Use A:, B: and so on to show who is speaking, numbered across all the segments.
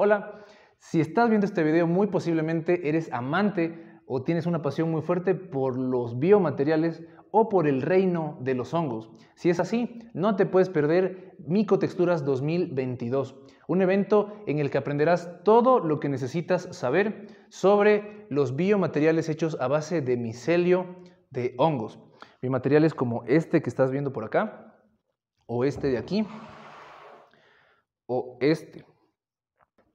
A: Hola, si estás viendo este video muy posiblemente eres amante o tienes una pasión muy fuerte por los biomateriales o por el reino de los hongos. Si es así, no te puedes perder Texturas 2022, un evento en el que aprenderás todo lo que necesitas saber sobre los biomateriales hechos a base de micelio de hongos. Biomateriales como este que estás viendo por acá, o este de aquí, o este.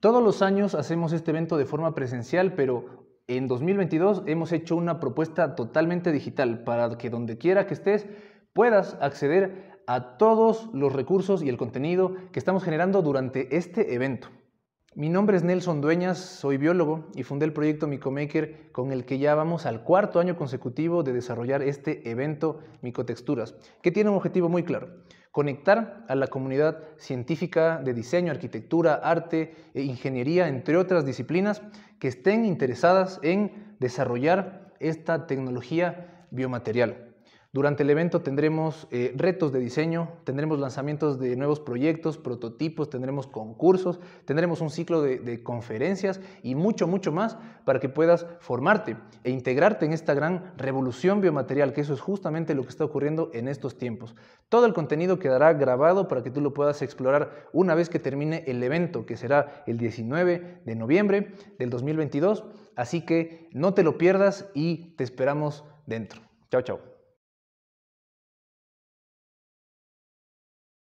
A: Todos los años hacemos este evento de forma presencial, pero en 2022 hemos hecho una propuesta totalmente digital para que donde quiera que estés puedas acceder a todos los recursos y el contenido que estamos generando durante este evento. Mi nombre es Nelson Dueñas, soy biólogo y fundé el proyecto Micomaker con el que ya vamos al cuarto año consecutivo de desarrollar este evento Micotexturas, que tiene un objetivo muy claro, conectar a la comunidad científica de diseño, arquitectura, arte e ingeniería, entre otras disciplinas, que estén interesadas en desarrollar esta tecnología biomaterial. Durante el evento tendremos eh, retos de diseño, tendremos lanzamientos de nuevos proyectos, prototipos, tendremos concursos, tendremos un ciclo de, de, conferencias y mucho, mucho más para que puedas formarte e integrarte en esta gran revolución biomaterial, que eso es justamente lo que está ocurriendo en estos tiempos. Todo el contenido quedará grabado para que tú lo puedas explorar una vez que termine el evento, que será el 19 de noviembre del 2022. Así que no te lo pierdas y te esperamos dentro. Chao, chao.